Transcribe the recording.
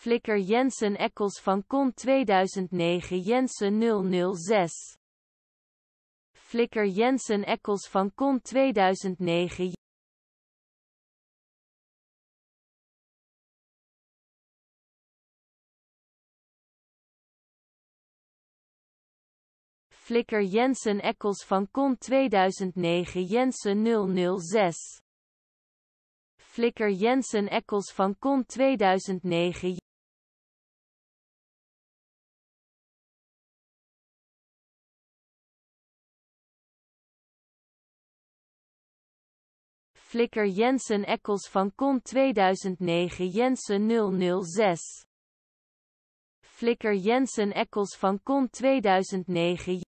Flikker Jensen Eccles van Kon 2009 Jensen 006 Flikker Jensen Eccles van Con 2009 Flikker Jensen Eccles van Con 2009 Jensen 006 Flikker Jensen Eccles van Con 2009 Flikker Jensen Ekkels van Con 2009 Jensen 006 Flikker Jensen Ekkels van Con 2009